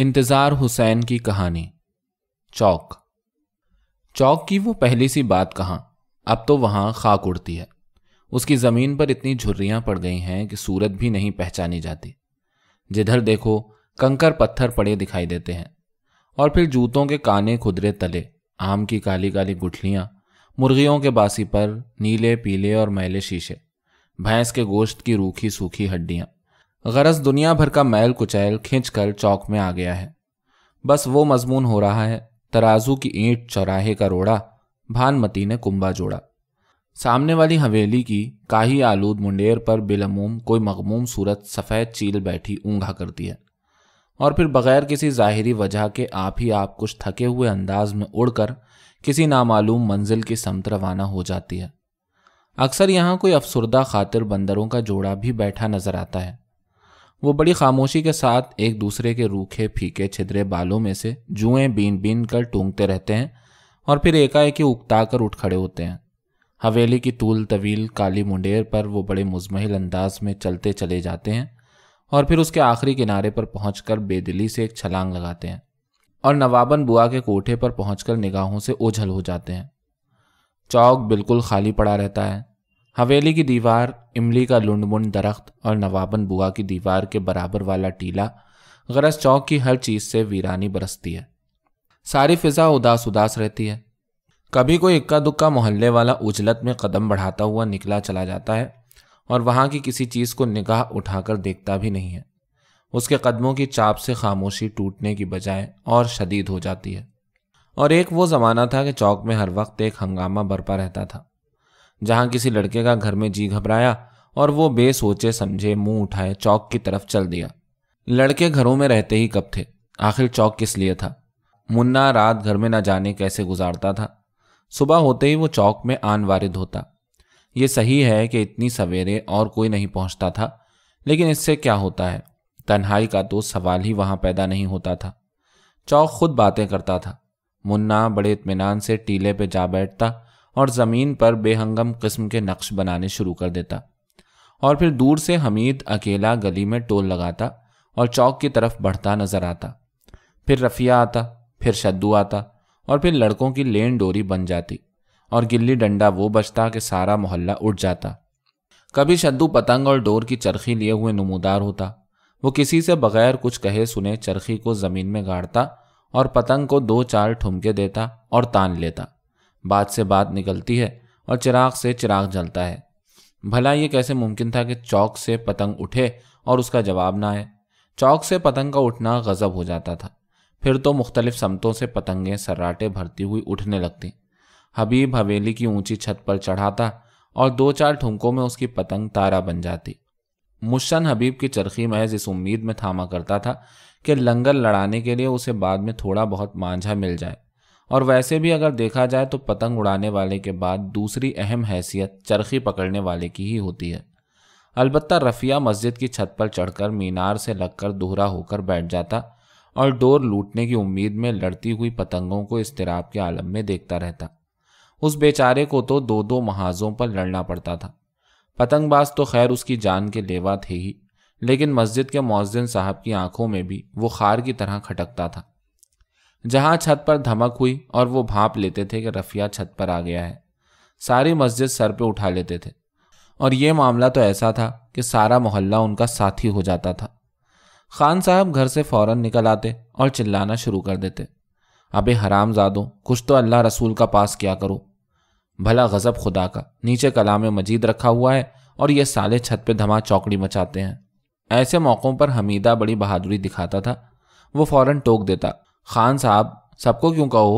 इंतज़ार हुसैन की कहानी चौक चौक की वो पहली सी बात कहाँ अब तो वहां खाक उड़ती है उसकी ज़मीन पर इतनी झुर्रियां पड़ गई हैं कि सूरत भी नहीं पहचानी जाती जिधर देखो कंकर पत्थर पड़े दिखाई देते हैं और फिर जूतों के काने खुदरे तले आम की काली काली गुठलियां मुर्गियों के बासी पर नीले पीले और मैले शीशे भैंस के गोश्त की रूखी सूखी हड्डियां गरज दुनिया भर का मैल कुचैल खींचकर चौक में आ गया है बस वो मजमून हो रहा है तराजू की ईंट चौराहे का रोड़ा भानमती ने कुंबा जोड़ा सामने वाली हवेली की काही आलूद मुंडेर पर बिलमूम कोई मगमूम सूरत सफ़ेद चील बैठी ऊंघा करती है और फिर बगैर किसी जाहिरी वजह के आप ही आप कुछ थके हुए अंदाज में उड़कर किसी नामालूम मंजिल की समत रवाना हो जाती है अक्सर यहाँ कोई अफसरदा खातिर बंदरों का जोड़ा भी बैठा नजर आता है वो बड़ी खामोशी के साथ एक दूसरे के रूखे फीके छिदरे बालों में से जुएं बीन बीन कर टूंगते रहते हैं और फिर एकाएक उकता कर उठ खड़े होते हैं हवेली की तूल तवील काली मुंडेर पर वो बड़े मुजमहल अंदाज में चलते चले जाते हैं और फिर उसके आखिरी किनारे पर पहुँच बेदिली से एक छलांग लगाते हैं और नवाबन बुआ के कोठे पर पहुंचकर निगाहों से ओझल हो जाते हैं चौक बिल्कुल खाली पड़ा रहता है हवेली की दीवार इमली का लुंडमुंड दरख्त और नवाबन बुआ की दीवार के बराबर वाला टीला गरज चौक की हर चीज से वीरानी बरसती है सारी फिजा उदास उदास रहती है कभी कोई इक्का दुक्का मोहल्ले वाला उजलत में कदम बढ़ाता हुआ निकला चला जाता है और वहाँ की किसी चीज़ को निगाह उठाकर देखता भी नहीं है उसके कदमों की चाप से खामोशी टूटने की बजाय और शदीद हो जाती है और एक वो ज़माना था कि चौक में हर वक्त एक हंगामा बरपा रहता था जहां किसी लड़के का घर में जी घबराया और वो बेसोचे समझे मुंह उठाए चौक की तरफ चल दिया लड़के घरों में रहते ही कब थे आखिर चौक किस लिए था मुन्ना रात घर में न जाने कैसे गुजारता था सुबह होते ही वो चौक में आन वारिद होता ये सही है कि इतनी सवेरे और कोई नहीं पहुंचता था लेकिन इससे क्या होता है तन्हाई का तो सवाल ही वहां पैदा नहीं होता था चौक खुद बातें करता था मुन्ना बड़े इतमान से टीले पे जा बैठता और ज़मीन पर बेहंगम किस्म के नक्श बनाने शुरू कर देता और फिर दूर से हमीद अकेला गली में टोल लगाता और चौक की तरफ बढ़ता नजर आता फिर रफ़िया आता फिर शद्दू आता और फिर लड़कों की लेन डोरी बन जाती और गिल्ली डंडा वो बचता कि सारा मोहल्ला उठ जाता कभी शद्दू पतंग और डोर की चरखी लिए हुए नमोदार होता वो किसी से बगैर कुछ कहे सुने चरखी को ज़मीन में गाड़ता और पतंग को दो चार ठुमके देता और तान लेता बात से बात निकलती है और चिराग से चिराग जलता है भला ये कैसे मुमकिन था कि चौक से पतंग उठे और उसका जवाब ना आए चौक से पतंग का उठना गजब हो जाता था फिर तो मुख्तलिफ समतों से पतंगें सर्राटे भरती हुई उठने लगती हबीब हवेली की ऊंची छत पर चढ़ाता और दो चार ठुमकों में उसकी पतंग तारा बन जाती मुशन हबीब की चरखी महज इस उम्मीद में थामा करता था कि लंगर लड़ाने के लिए उसे बाद में थोड़ा बहुत मांझा मिल जाए और वैसे भी अगर देखा जाए तो पतंग उड़ाने वाले के बाद दूसरी अहम हैसियत चरखी पकड़ने वाले की ही होती है अलबत्ता रफ़िया मस्जिद की छत पर चढ़कर मीनार से लगकर दोहरा होकर बैठ जाता और डोर लूटने की उम्मीद में लड़ती हुई पतंगों को इसतराब के आलम में देखता रहता उस बेचारे को तो दो दो महाजों पर लड़ना पड़ता था पतंगबाज तो खैर उसकी जान के लेवा थे ही लेकिन मस्जिद के मौजिन साहब की आंखों में भी वो खार की तरह खटकता था जहां छत पर धमक हुई और वो भाप लेते थे कि रफिया छत पर आ गया है सारी मस्जिद सर पे उठा लेते थे और ये मामला तो ऐसा था कि सारा मोहल्ला उनका साथी हो जाता था खान साहब घर से फौरन निकल आते और चिल्लाना शुरू कर देते अबे हराम जादो कुछ तो अल्लाह रसूल का पास क्या करो भला गज़ब खुदा का नीचे कलाम मजीद रखा हुआ है और ये साले छत पे धमा चौकड़ी मचाते हैं ऐसे मौक़ों पर हमीदा बड़ी बहादुरी दिखाता था वो फौरन टोक देता खान साहब सबको क्यों कहो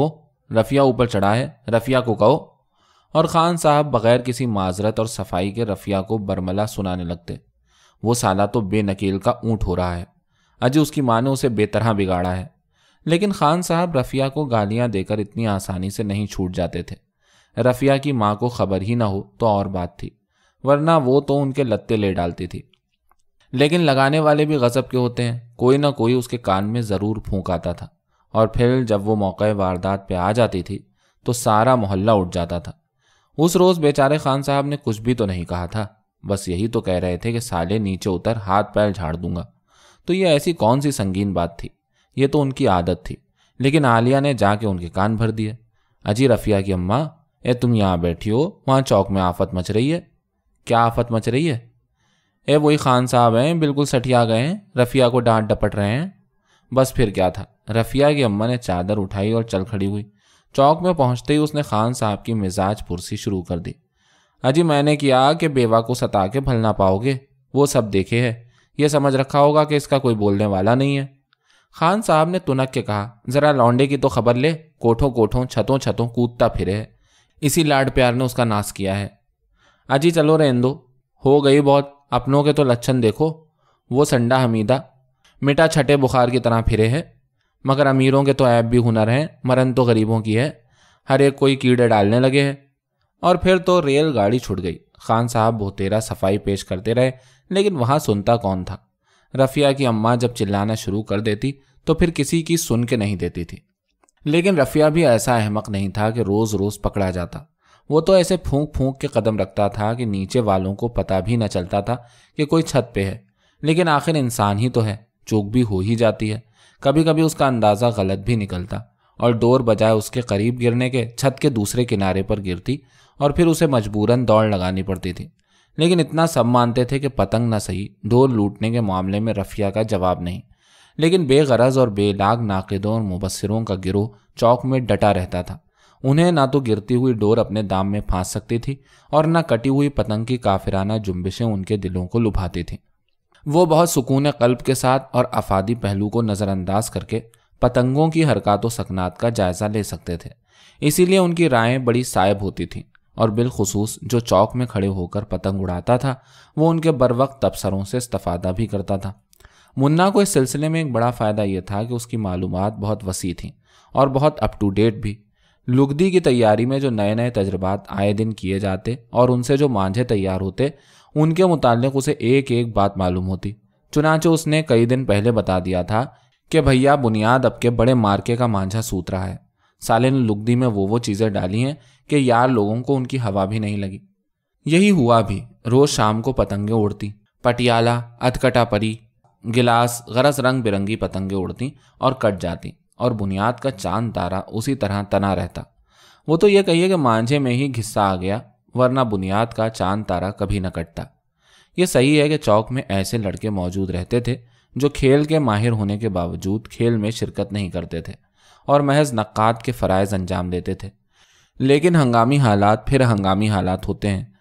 रफ़िया ऊपर चढ़ा है रफ़िया को कहो और ख़ान साहब बग़ैर किसी माजरत और सफाई के रफ़िया को बरमला सुनाने लगते वो साला तो बेनकील का ऊंट हो रहा है अजय उसकी माँ ने उसे बेतरह बिगाड़ा है लेकिन खान साहब रफ़िया को गालियां देकर इतनी आसानी से नहीं छूट जाते थे रफ़िया की माँ को खबर ही ना हो तो और बात थी वरना वो तो उनके लत्ते ले डालती थी लेकिन लगाने वाले भी गज़ब के होते हैं कोई ना कोई उसके कान में ज़रूर फूंक आता था और फिर जब वो मौके वारदात पे आ जाती थी तो सारा मोहल्ला उठ जाता था उस रोज़ बेचारे खान साहब ने कुछ भी तो नहीं कहा था बस यही तो कह रहे थे कि साले नीचे उतर हाथ पैर झाड़ दूंगा तो ये ऐसी कौन सी संगीन बात थी ये तो उनकी आदत थी लेकिन आलिया ने जाके उनके कान भर दिए अजी रफिया की अम्मा ए तुम यहाँ बैठी हो वहाँ चौक में आफत मच रही है क्या आफत मच रही है ए वही खान साहब हैं बिल्कुल सठिया गए हैं रफिया को डांट डपट रहे हैं बस फिर क्या था रफ़िया की अम्मा ने चादर उठाई और चल खड़ी हुई चौक में पहुंचते ही उसने खान साहब की मिजाज पुरसी शुरू कर दी अजी मैंने किया कि बेवा को सता के भल ना पाओगे वो सब देखे है ये समझ रखा होगा कि इसका कोई बोलने वाला नहीं है खान साहब ने तुनक के कहा ज़रा लौंडे की तो खबर ले कोठों कोठों छतों छतों कूदता फिरे है इसी लाड प्यार ने उसका नाश किया है अजी चलो रेंदो हो गई बहुत अपनों के तो लक्षण देखो वो संडा हमीदा मिटा छठे बुखार की तरह फिरे है मगर अमीरों के तो ऐप भी हुनर हैं मरन तो गरीबों की है हर एक कोई कीड़े डालने लगे है और फिर तो रेल गाड़ी छुट गई खान साहब बहुतेरा सफाई पेश करते रहे लेकिन वहाँ सुनता कौन था रफ़िया की अम्मा जब चिल्लाना शुरू कर देती तो फिर किसी की सुन के नहीं देती थी लेकिन रफ़िया भी ऐसा अहमक नहीं था कि रोज़ रोज़ पकड़ा जाता वो तो ऐसे फूंक फूंक के कदम रखता था कि नीचे वालों को पता भी न चलता था कि कोई छत पे है लेकिन आखिर इंसान ही तो है चूक भी हो ही जाती है कभी कभी उसका अंदाज़ा गलत भी निकलता और डोर बजाय उसके करीब गिरने के छत के दूसरे किनारे पर गिरती और फिर उसे मजबूरन दौड़ लगानी पड़ती थी लेकिन इतना सब मानते थे कि पतंग ना सही डोर लूटने के मामले में रफिया का जवाब नहीं लेकिन बेगरज और बेलाग नाकदों और मुबसरों का गिरोह चौक में डटा रहता था उन्हें ना तो गिरती हुई डोर अपने दाम में फांस सकती थी और ना कटी हुई पतंग की काफिराना जुम्बिशें उनके दिलों को लुभाती थीं वो बहुत सुकून कल्ब के साथ और अफादी पहलू को नज़रअंदाज करके पतंगों की हरकत व सकनात का जायज़ा ले सकते थे इसीलिए उनकी रायें बड़ी सायब होती थीं और बिलखसूस जो चौक में खड़े होकर पतंग उड़ाता था वो उनके बर वक्त तबसरों से इस्तफ़ादा भी करता था मुन्ना को इस सिलसिले में एक बड़ा फ़ायदा यह था कि उसकी मालूम बहुत वसी थी और बहुत अप टू डेट भी लुगदी की तैयारी में जो नए नए तजर्बात आए दिन किए जाते और उनसे जो मांझे तैयार होते उनके मुतालिक उसे एक एक बात मालूम होती चुनाच उसने कई दिन पहले बता दिया था कि भैया बुनियाद अब के बड़े मार्के का मांझा सूत रहा है साले ने लुगदी में वो वो चीज़ें डाली हैं कि यार लोगों को उनकी हवा भी नहीं लगी यही हुआ भी रोज़ शाम को पतंगें उड़ती पटियाला अधकटा परी गिलास गरज रंग बिरंगी पतंगें उड़ती और कट जाती और बुनियाद का चांद तारा उसी तरह तना रहता वो तो ये कहिए कि मांझे में ही घिस्सा आ गया वरना बुनियाद का चांद तारा कभी न कटता ये सही है कि चौक में ऐसे लड़के मौजूद रहते थे जो खेल के माहिर होने के बावजूद खेल में शिरकत नहीं करते थे और महज नक़ात के फ़रज़ अंजाम देते थे लेकिन हंगामी हालात फिर हंगामी हालात होते हैं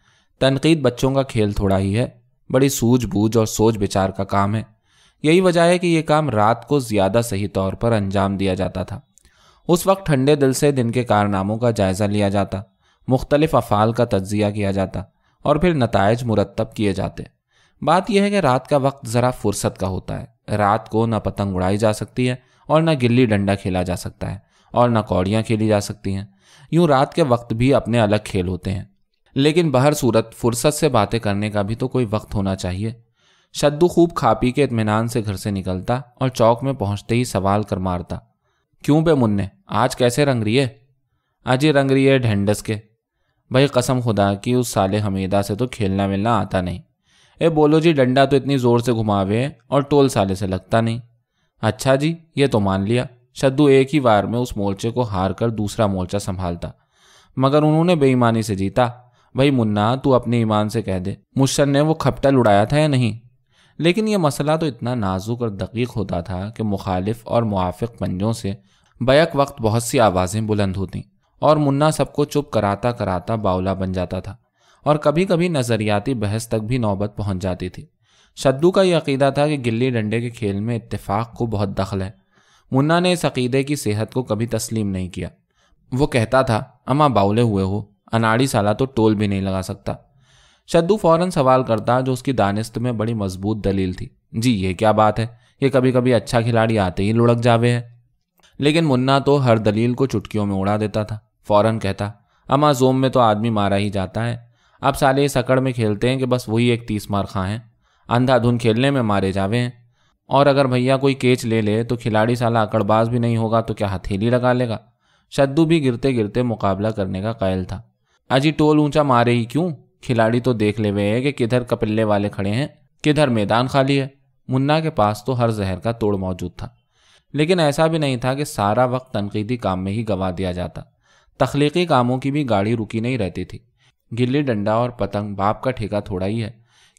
तनकीद बच्चों का खेल थोड़ा ही है बड़ी सूझबूझ और सोच विचार का काम है यही वजह है कि ये काम रात को ज़्यादा सही तौर पर अंजाम दिया जाता था उस वक्त ठंडे दिल से दिन के कारनामों का जायज़ा लिया जाता मुख्तलिफ अफ़ाल का तज्जिया किया जाता और फिर नतज मुरतब किए जाते बात यह है कि रात का वक्त ज़रा फुर्सत का होता है रात को ना पतंग उड़ाई जा सकती है और ना गिल्ली डंडा खेला जा सकता है और ना कौड़ियाँ खेली जा सकती हैं यूं रात के वक्त भी अपने अलग खेल होते हैं लेकिन बहर सूरत फुर्सत से बातें करने का भी तो कोई वक्त होना चाहिए शद्दू खूब खा पी के इतमान से घर से निकलता और चौक में पहुंचते ही सवाल कर मारता क्यों बे मुन्ने आज कैसे रंग रही है आज ये रंग रही है ढेंडस के भाई कसम खुदा कि उस साले हमीदा से तो खेलना मिलना आता नहीं ए बोलो जी डंडा तो इतनी ज़ोर से घुमावे है और टोल साले से लगता नहीं अच्छा जी ये तो मान लिया शद्दू एक ही बार में उस मोर्चे को हार कर दूसरा मोर्चा संभालता मगर उन्होंने बेईमानी से जीता भाई मुन्ना तू अपने ईमान से कह दे मुश्शन ने वो खपटल उड़ाया था या नहीं लेकिन यह मसला तो इतना नाजुक और दकीक होता था कि मुखालिफ और मुआफ़ पंजों से बैक वक्त बहुत सी आवाज़ें बुलंद होती और मुन्ना सबको चुप कराता कराता बाउला बन जाता था और कभी कभी नज़रियाती बहस तक भी नौबत पहुंच जाती थी शद्दू का यह अकीदा था कि गिल्ली डंडे के खेल में इतफाक को बहुत दखल है मुन्ना ने इस अकीदे की सेहत को कभी तस्लीम नहीं किया वो कहता था अमां बाउले हुए हो अनाड़ी साला तो टोल भी नहीं लगा सकता शद्दू फौरन सवाल करता जो उसकी दानिस्त में बड़ी मजबूत दलील थी जी ये क्या बात है ये कभी कभी अच्छा खिलाड़ी आते ही लुढ़क जावे है लेकिन मुन्ना तो हर दलील को चुटकियों में उड़ा देता था फौरन कहता अमा जोम में तो आदमी मारा ही जाता है अब साले इस अकड़ में खेलते हैं कि बस वही एक तीस मार खां हैं अंधाधुन खेलने में मारे जावे हैं और अगर भैया कोई केच ले ले तो खिलाड़ी साला अकड़बाज भी नहीं होगा तो क्या हथेली लगा लेगा शद्दू भी गिरते गिरते मुकाबला करने का कायल था अजी टोल ऊंचा मारे ही क्यों खिलाड़ी तो देख ले हुए है कि किधर कपिल्ले वाले खड़े हैं किधर मैदान खाली है मुन्ना के पास तो हर जहर का तोड़ मौजूद था लेकिन ऐसा भी नहीं था कि सारा वक्त तनकीदी काम में ही गंवा दिया जाता तख्लीकी कामों की भी गाड़ी रुकी नहीं रहती थी गिल्ली डंडा और पतंग बाप का ठेका थोड़ा ही है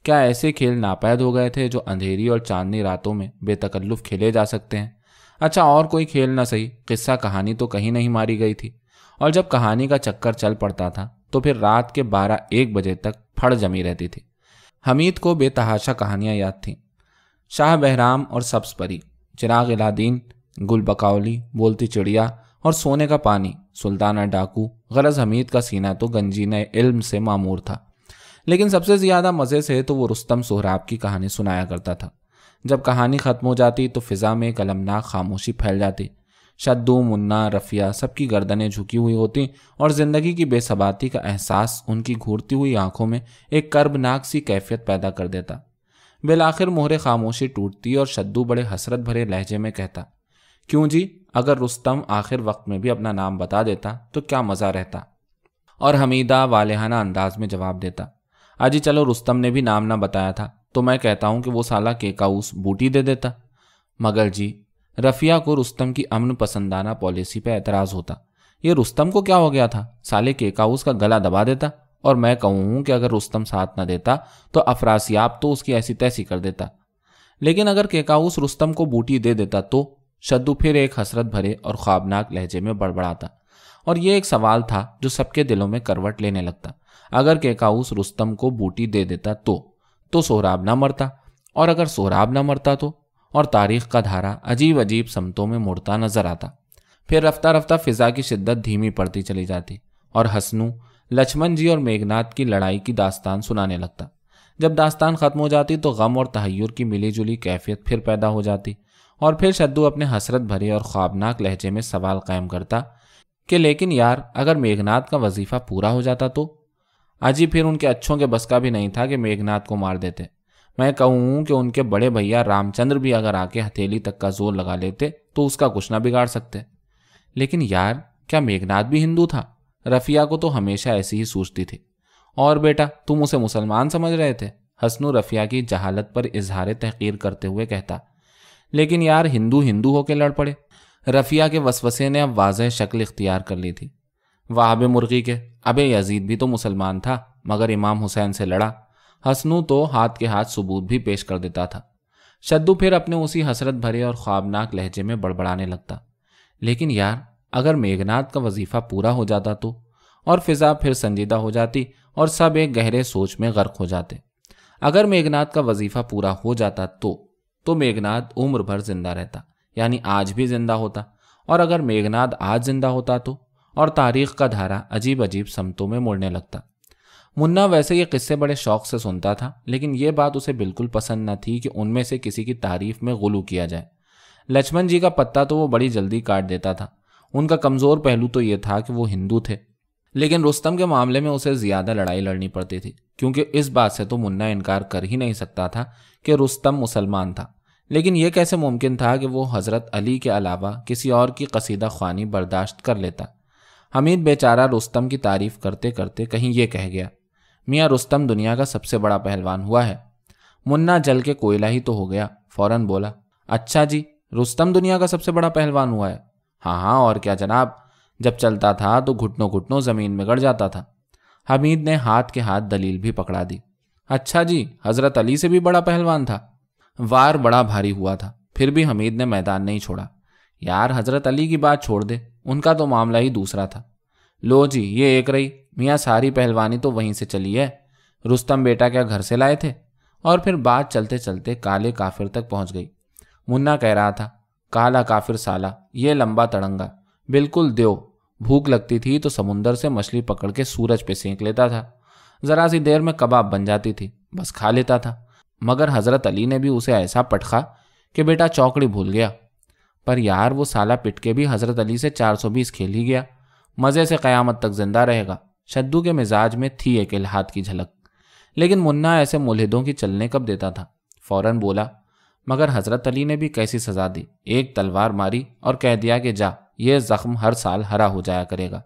क्या ऐसे खेल नापैद हो गए थे जो अंधेरी और चांदनी रातों में बेतकल्लुफ खेले जा सकते हैं अच्छा और कोई खेल ना सही किस्सा कहानी तो कहीं नहीं मारी गई थी और जब कहानी का चक्कर चल पड़ता था तो फिर रात के बारह एक बजे तक फड़ जमी रहती थी हमीद को बेतहाशा कहानियां याद थीं शाह बहराम और सब्स परी चिराग इलादीन गुल बकावली बोलती चिड़िया और सोने का पानी सुल्ताना डाकू गरज हमीद का सीना तो गंजीन इल्म से मामूर था लेकिन सबसे ज़्यादा मज़े से तो वो रुस्तम सोहराब की कहानी सुनाया करता था जब कहानी ख़त्म हो जाती तो फ़िज़ा में एक अलमनाक खामोशी फैल जाती शद्दू मुन्ना रफ़िया सबकी गर्दनें झुकी हुई होती और ज़िंदगी की बेसबाती का एहसास उनकी घूरती हुई आंखों में एक कर्बनाक सी कैफियत पैदा कर देता बिलाखिर मोहरे खामोशी टूटती और शद्दू बड़े हसरत भरे लहजे में कहता क्यों जी अगर रुस्तम आखिर वक्त में भी अपना नाम बता देता तो क्या मज़ा रहता और हमीदा वालहाना अंदाज में जवाब देता अजी हाँ चलो रुस्तम ने भी नाम ना बताया था तो मैं कहता हूं कि वो साला केकाउस बूटी दे देता मगर जी रफिया को रुस्तम की अमन पसंदाना पॉलिसी पर एतराज होता ये रुस्तम को क्या हो गया था साले केकाउस का गला दबा देता और मैं कहूं कि अगर रुस्तम साथ ना देता तो अफरासियाब तो उसकी ऐसी तैसी कर देता लेकिन अगर केकाउस रुस्तम को बूटी दे देता तो शद्दू फिर एक हसरत भरे और ख्वाबनाक लहजे में बड़बड़ाता और यह एक सवाल था जो सबके दिलों में करवट लेने लगता अगर केकाउस रुस्तम को बूटी दे देता तो तो सोहराब ना मरता और अगर सोहराब ना मरता तो और तारीख का धारा अजीब अजीब समतों में मुड़ता नजर आता फिर रफ्ता रफ्ता फिजा की शिद्दत धीमी पड़ती चली जाती और हसनू लक्ष्मण जी और मेघनाथ की लड़ाई की दास्तान सुनाने लगता जब दास्तान खत्म हो जाती तो गम और तहयर की मिली जुली कैफियत फिर पैदा हो जाती और फिर शद्दू अपने हसरत भरे और ख्वाबनाक लहजे में सवाल कायम करता कि लेकिन यार अगर मेघनाथ का वजीफा पूरा हो जाता तो अजी फिर उनके अच्छों के बस का भी नहीं था कि मेघनाथ को मार देते मैं कहूँ कि उनके बड़े भैया रामचंद्र भी अगर आके हथेली तक का जोर लगा लेते तो उसका कुछ ना बिगाड़ सकते लेकिन यार क्या मेघनाथ भी हिंदू था रफ़िया को तो हमेशा ऐसी ही सोचती थी और बेटा तुम उसे मुसलमान समझ रहे थे हसनू रफ़िया की जहालत पर इजहार तहकीर करते हुए कहता लेकिन यार हिंदू हिंदू होकर लड़ पड़े रफ़िया के वसवसे ने अब वाजह शक्ल इख्तियार कर ली थी वाहब मुर्गी के अबे यजीद भी तो मुसलमान था मगर इमाम हुसैन से लड़ा हसनू तो हाथ के हाथ सबूत भी पेश कर देता था शद्दू फिर अपने उसी हसरत भरे और ख्वाबनाक लहजे में बड़बड़ाने लगता लेकिन यार अगर मेघनाथ का वजीफा पूरा हो जाता तो और फिजा फिर संजीदा हो जाती और सब एक गहरे सोच में गर्क हो जाते अगर मेघनाथ का वजीफा पूरा हो जाता तो तो मेघनाथ उम्र भर जिंदा रहता यानी आज भी जिंदा होता और अगर मेघनाथ आज जिंदा होता तो और तारीख का धारा अजीब अजीब समतों में मुड़ने लगता मुन्ना वैसे ये किस्से बड़े शौक से सुनता था लेकिन ये बात उसे बिल्कुल पसंद न थी कि उनमें से किसी की तारीफ में गुलू किया जाए लक्ष्मण जी का पत्ता तो वो बड़ी जल्दी काट देता था उनका कमज़ोर पहलू तो ये था कि वो हिंदू थे लेकिन रुस्तम के मामले में उसे ज़्यादा लड़ाई लड़नी पड़ती थी क्योंकि इस बात से तो मुन्ना इनकार कर ही नहीं सकता था कि रुस्तम मुसलमान था लेकिन यह कैसे मुमकिन था कि वो हज़रत अली के अलावा किसी और की कसीदा खानी बर्दाश्त कर लेता हमीद बेचारा रुस्तम की तारीफ़ करते करते कहीं ये कह गया मियाँ रुस्तम दुनिया का सबसे बड़ा पहलवान हुआ है मुन्ना जल के कोयला ही तो हो गया फौरन बोला अच्छा जी रुस्तम दुनिया का सबसे बड़ा पहलवान हुआ है हाँ हाँ और क्या जनाब जब चलता था तो घुटनों घुटनों ज़मीन में गड़ जाता था हमीद ने हाथ के हाथ दलील भी पकड़ा दी अच्छा जी हज़रत अली से भी बड़ा पहलवान था वार बड़ा भारी हुआ था फिर भी हमीद ने मैदान नहीं छोड़ा यार हज़रत अली की बात छोड़ दे उनका तो मामला ही दूसरा था लो जी ये एक रही मियाँ सारी पहलवानी तो वहीं से चली है रुस्तम बेटा क्या घर से लाए थे और फिर बात चलते चलते काले काफिर तक पहुंच गई मुन्ना कह रहा था काला काफिर साला ये लंबा तड़ंगा बिल्कुल देव भूख लगती थी तो समुंदर से मछली पकड़ के सूरज पे सेंक लेता था ज़रा सी देर में कबाब बन जाती थी बस खा लेता था मगर हज़रत अली ने भी उसे ऐसा पटखा कि बेटा चौकड़ी भूल गया पर यार वो साला पिटके भी हज़रत अली से 420 खेल ही गया मज़े से क़यामत तक जिंदा रहेगा शद्दू के मिजाज में थी एक इलाहाद की झलक लेकिन मुन्ना ऐसे मुलहिदों की चलने कब देता था फौरन बोला मगर हजरत अली ने भी कैसी सजा दी एक तलवार मारी और कह दिया कि जा ये जख्म हर साल हरा हो जाया करेगा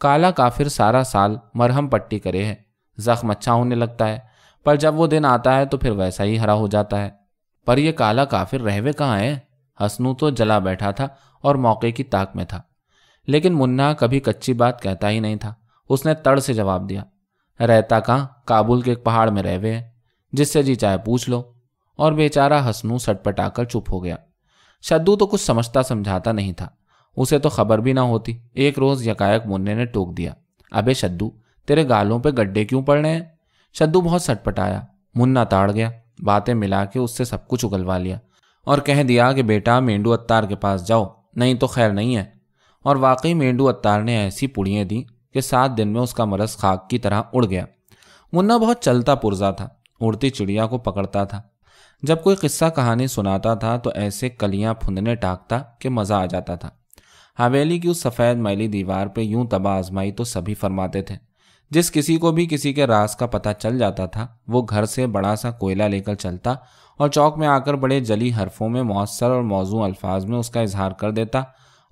काला काफिर सारा साल मरहम पट्टी करे है जख्म अच्छा होने लगता है पर जब वो दिन आता है तो फिर वैसा ही हरा हो जाता है पर यह काला काफिर रहवे कहाँ है हसनू तो जला बैठा था और मौके की ताक में था लेकिन मुन्ना कभी कच्ची बात कहता ही नहीं था उसने तड़ से जवाब दिया रहता कहाँ काबुल के एक पहाड़ में रह हुए हैं जिससे जी चाहे पूछ लो और बेचारा हसनू सटपटाकर चुप हो गया शद्दू तो कुछ समझता समझाता नहीं था उसे तो खबर भी ना होती एक रोज यकायक मुन्ने ने टोक दिया अबे शद्दू तेरे गालों पे गड्ढे क्यों पड़ रहे हैं शद्दू बहुत सटपटाया मुन्ना ताड़ गया बातें मिला के उससे सब कुछ उगलवा लिया और कह दिया कि बेटा मेंडू अत्तार के पास जाओ नहीं तो खैर नहीं है और वाकई मेंडू अत्तार ने ऐसी पुड़ियाँ दी कि सात दिन में उसका मरस खाक की तरह उड़ गया मुन्ना बहुत चलता पुरजा था उड़ती चिड़िया को पकड़ता था जब कोई किस्सा कहानी सुनाता था तो ऐसे कलियां फुंदने टाकता कि मज़ा आ जाता था हवेली की उस सफ़ेद मैली दीवार पर यूं तबा आजमाई तो सभी फरमाते थे जिस किसी को भी किसी के रास का पता चल जाता था वो घर से बड़ा सा कोयला लेकर चलता और चौक में आकर बड़े जली हरफों में मौसर और मौजू अल्फाज में उसका इजहार कर देता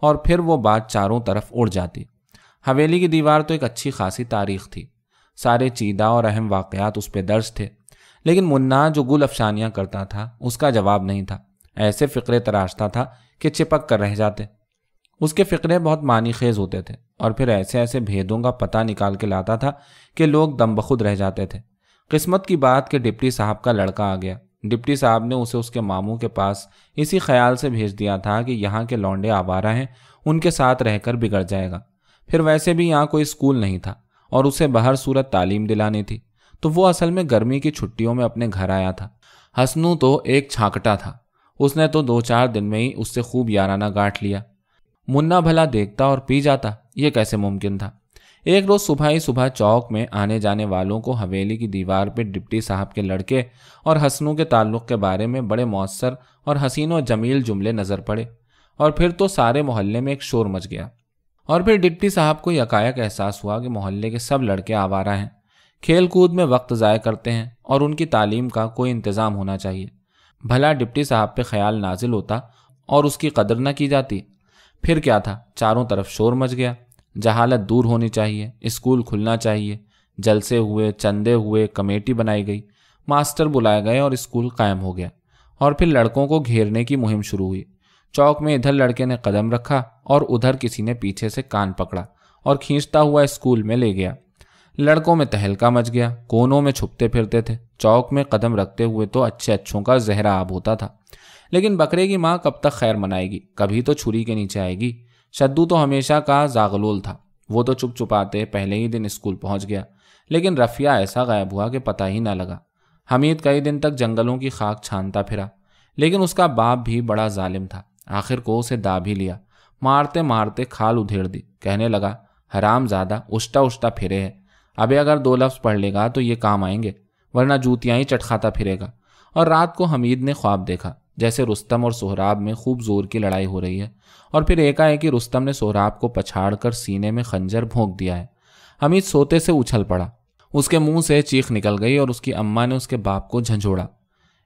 और फिर वो बात चारों तरफ उड़ जाती हवेली की दीवार तो एक अच्छी खासी तारीख थी सारे चीदा और अहम वाकयात उस पर दर्ज थे लेकिन मुन्ना जो गुल अफसानियाँ करता था उसका जवाब नहीं था ऐसे फ़िक्रे तराशता था कि चिपक कर रह जाते उसके फ़िक्रे बहुत मानी खेज होते थे और फिर ऐसे ऐसे भेदों का पता निकाल के लाता था कि लोग दम बखुद रह जाते थे किस्मत की बात कि डिप्टी साहब का लड़का आ गया डिप्टी साहब ने उसे उसके मामों के पास इसी ख्याल से भेज दिया था कि यहाँ के लौंडे आवारा हैं उनके साथ रहकर बिगड़ जाएगा फिर वैसे भी यहाँ कोई स्कूल नहीं था और उसे बाहर सूरत तालीम दिलानी थी तो वो असल में गर्मी की छुट्टियों में अपने घर आया था हसनू तो एक छाकटा था उसने तो दो चार दिन में ही उससे खूब याराना गाँट लिया मुन्ना भला देखता और पी जाता ये कैसे मुमकिन था एक रोज सुबह ही सुबह चौक में आने जाने वालों को हवेली की दीवार पर डिप्टी साहब के लड़के और हसनू के ताल्लुक के बारे में बड़े मौसर और हसीन और जमील जुमले नजर पड़े और फिर तो सारे मोहल्ले में एक शोर मच गया और फिर डिप्टी साहब को यकायक एहसास हुआ कि मोहल्ले के सब लड़के आवारा हैं खेल कूद में वक्त ज़ाय करते हैं और उनकी तालीम का कोई इंतज़ाम होना चाहिए भला डिप्टी साहब पे ख्याल नाजिल होता और उसकी कदर न की जाती फिर क्या था चारों तरफ शोर मच गया जहालत दूर होनी चाहिए स्कूल खुलना चाहिए जलसे हुए चंदे हुए कमेटी बनाई गई मास्टर बुलाए गए और स्कूल कायम हो गया और फिर लड़कों को घेरने की मुहिम शुरू हुई चौक में इधर लड़के ने कदम रखा और उधर किसी ने पीछे से कान पकड़ा और खींचता हुआ स्कूल में ले गया लड़कों में तहलका मच गया कोनों में छुपते फिरते थे चौक में कदम रखते हुए तो अच्छे अच्छों का जहरा आब होता था लेकिन बकरे की माँ कब तक खैर मनाएगी कभी तो छुरी के नीचे आएगी शद्दू तो हमेशा का जागलोल था वो तो चुप चुपाते पहले ही दिन स्कूल पहुंच गया लेकिन रफिया ऐसा गायब हुआ कि पता ही ना लगा हमीद कई दिन तक जंगलों की खाक छानता फिरा लेकिन उसका बाप भी बड़ा जालिम था आखिर को उसे दा भी लिया मारते मारते खाल उधेड़ दी कहने लगा हराम ज़्यादा उष्टा उष्टा फिरे है अबे अगर दो लफ्ज़ पढ़ लेगा तो ये काम आएंगे वरना जूतियाँ ही चटखाता फिरेगा और रात को हमीद ने ख्वाब देखा जैसे रुस्तम और सोहराब में खूब जोर की लड़ाई हो रही है और फिर एकाएक रुस्तम ने सोहराब को पछाड़ कर सीने में खंजर भोंक दिया है हमीद सोते से उछल पड़ा उसके मुंह से चीख निकल गई और उसकी अम्मा ने उसके बाप को झंझोड़ा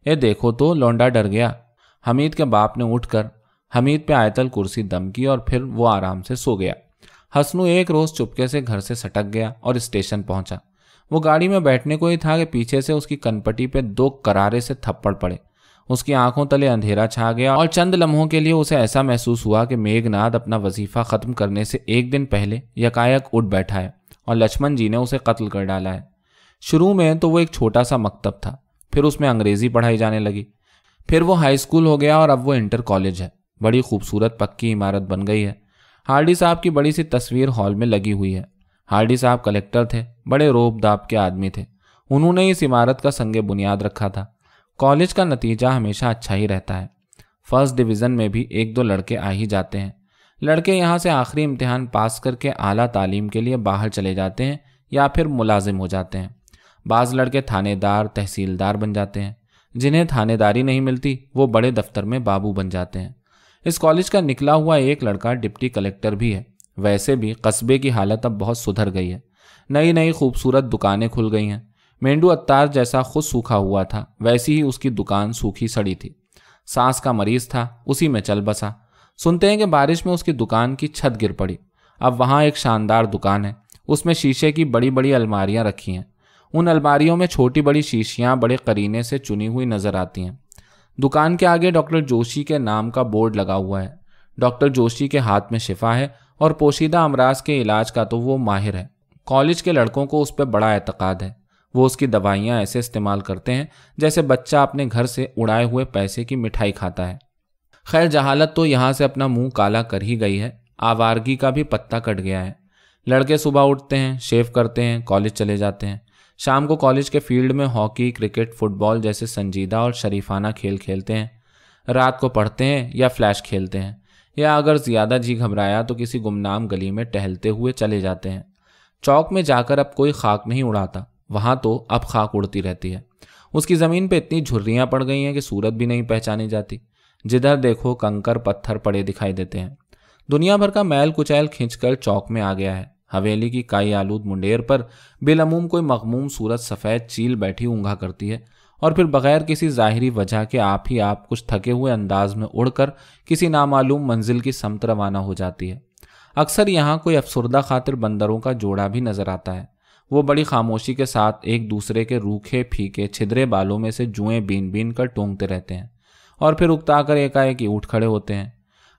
ए देखो तो लौंडा डर गया हमीद के बाप ने उठकर हमीद पे आयतल कुर्सी दमकी और फिर वो आराम से सो गया हसनू एक रोज चुपके से घर से सटक गया और स्टेशन पहुंचा वो गाड़ी में बैठने को ही था कि पीछे से उसकी कनपटी पे दो करारे से थप्पड़ पड़े उसकी आंखों तले अंधेरा छा गया और चंद लम्हों के लिए उसे ऐसा महसूस हुआ कि मेघनाथ अपना वजीफा ख़त्म करने से एक दिन पहले यकायक उठ बैठा है और लक्ष्मण जी ने उसे कत्ल कर डाला है शुरू में तो वो एक छोटा सा मकतब था फिर उसमें अंग्रेज़ी पढ़ाई जाने लगी फिर वो हाई स्कूल हो गया और अब वो इंटर कॉलेज है बड़ी खूबसूरत पक्की इमारत बन गई है हार्डी साहब की बड़ी सी तस्वीर हॉल में लगी हुई है हार्डी साहब कलेक्टर थे बड़े रोब दाब के आदमी थे उन्होंने इस इमारत का संग बुनियाद रखा था कॉलेज का नतीजा हमेशा अच्छा ही रहता है फर्स्ट डिवीज़न में भी एक दो लड़के आ ही जाते हैं लड़के यहाँ से आखिरी इम्तहान पास करके आला तालीम के लिए बाहर चले जाते हैं या फिर मुलाजिम हो जाते हैं बाज़ लड़के थानेदार तहसीलदार बन जाते हैं जिन्हें थानेदारी नहीं मिलती वो बड़े दफ्तर में बाबू बन जाते हैं इस कॉलेज का निकला हुआ एक लड़का डिप्टी कलेक्टर भी है वैसे भी कस्बे की हालत अब बहुत सुधर गई है नई नई खूबसूरत दुकानें खुल गई हैं मेंडू अत्तार जैसा खुद सूखा हुआ था वैसी ही उसकी दुकान सूखी सड़ी थी सांस का मरीज था उसी में चल बसा सुनते हैं कि बारिश में उसकी दुकान की छत गिर पड़ी अब वहाँ एक शानदार दुकान है उसमें शीशे की बड़ी बड़ी अलमारियाँ रखी हैं उन अलमारियों में छोटी बड़ी शीशियाँ बड़े करीने से चुनी हुई नज़र आती हैं दुकान के आगे डॉक्टर जोशी के नाम का बोर्ड लगा हुआ है डॉक्टर जोशी के हाथ में शिफा है और पोशीदा अमराज के इलाज का तो वो माहिर है कॉलेज के लड़कों को उस पर बड़ा एतक़ाद है वो उसकी दवाइयाँ ऐसे इस्तेमाल करते हैं जैसे बच्चा अपने घर से उड़ाए हुए पैसे की मिठाई खाता है खैर जहालत तो यहाँ से अपना मुंह काला कर ही गई है आवारगी का भी पत्ता कट गया है लड़के सुबह उठते हैं शेव करते हैं कॉलेज चले जाते हैं शाम को कॉलेज के फील्ड में हॉकी क्रिकेट फुटबॉल जैसे संजीदा और शरीफाना खेल खेलते हैं रात को पढ़ते हैं या फ्लैश खेलते हैं या अगर ज़्यादा जी घबराया तो किसी गुमनाम गली में टहलते हुए चले जाते हैं चौक में जाकर अब कोई खाक नहीं उड़ाता वहाँ तो अब खाक उड़ती रहती है उसकी ज़मीन पे इतनी झुर्रियाँ पड़ गई हैं कि सूरत भी नहीं पहचानी जाती जिधर देखो कंकर पत्थर पड़े दिखाई देते हैं दुनिया भर का मैल कुचैल खींचकर चौक में आ गया है हवेली की काई आलूद मुंडेर पर बेलमूम कोई मखमूम सूरत सफ़ेद चील बैठी ऊँगा करती है और फिर बगैर किसी ज़ाहरी वजह के आप ही आप कुछ थके हुए अंदाज में उड़कर किसी नामालूम मंजिल की समत रवाना हो जाती है अक्सर यहाँ कोई अफसरदा खातिर बंदरों का जोड़ा भी नज़र आता है वो बड़ी खामोशी के साथ एक दूसरे के रूखे फीके छिदरे बालों में से जुएं बीन बीन कर टोंगते रहते हैं और फिर उगता कर एकाएक ऊँट खड़े होते हैं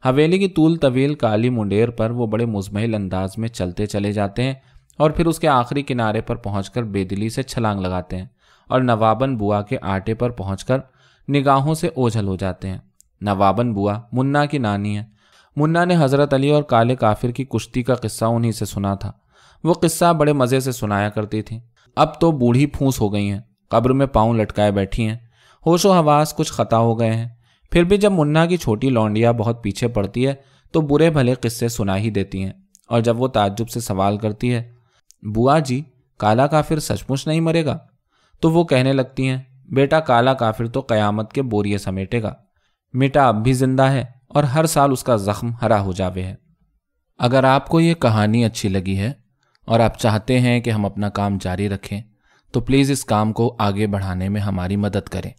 हवेली की तूल तवील काली मुंडेर पर वो बड़े मुजमहल अंदाज में चलते चले जाते हैं और फिर उसके आखिरी किनारे पर पहुंचकर बेदिली से छलांग लगाते हैं और नवाबन बुआ के आटे पर पहुंचकर निगाहों से ओझल हो जाते हैं नवाबन बुआ मुन्ना की नानी है मुन्ना ने हज़रत अली और काले काफिर की कुश्ती का किस्सा उन्हीं से सुना था वो किस्सा बड़े मज़े से सुनाया करती थी अब तो बूढ़ी फूस हो गई हैं कब्र में पाँव लटकाए बैठी हैं होशो हवास कुछ खता हो गए हैं फिर भी जब मुन्ना की छोटी लौंडिया बहुत पीछे पड़ती है तो बुरे भले किस्से सुना ही देती हैं और जब वो ताज्जुब से सवाल करती है बुआ जी काला काफिर सचमुच नहीं मरेगा तो वो कहने लगती हैं बेटा काला काफिर तो कयामत के बोरिए समेटेगा मिटा अब भी जिंदा है और हर साल उसका जख्म हरा हो जावे है अगर आपको ये कहानी अच्छी लगी है और आप चाहते हैं कि हम अपना काम जारी रखें तो प्लीज़ इस काम को आगे बढ़ाने में हमारी मदद करें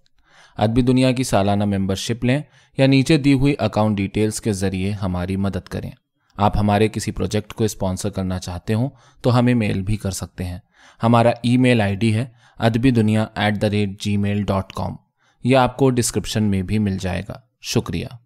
अदबी दुनिया की सालाना मेंबरशिप लें या नीचे दी हुई अकाउंट डिटेल्स के ज़रिए हमारी मदद करें आप हमारे किसी प्रोजेक्ट को स्पॉन्सर करना चाहते हो तो हमें मेल भी कर सकते हैं हमारा ई मेल आई डी है अदबी दुनिया at the rate gmail dot com यह आपको डिस्क्रिप्शन में भी मिल जाएगा शुक्रिया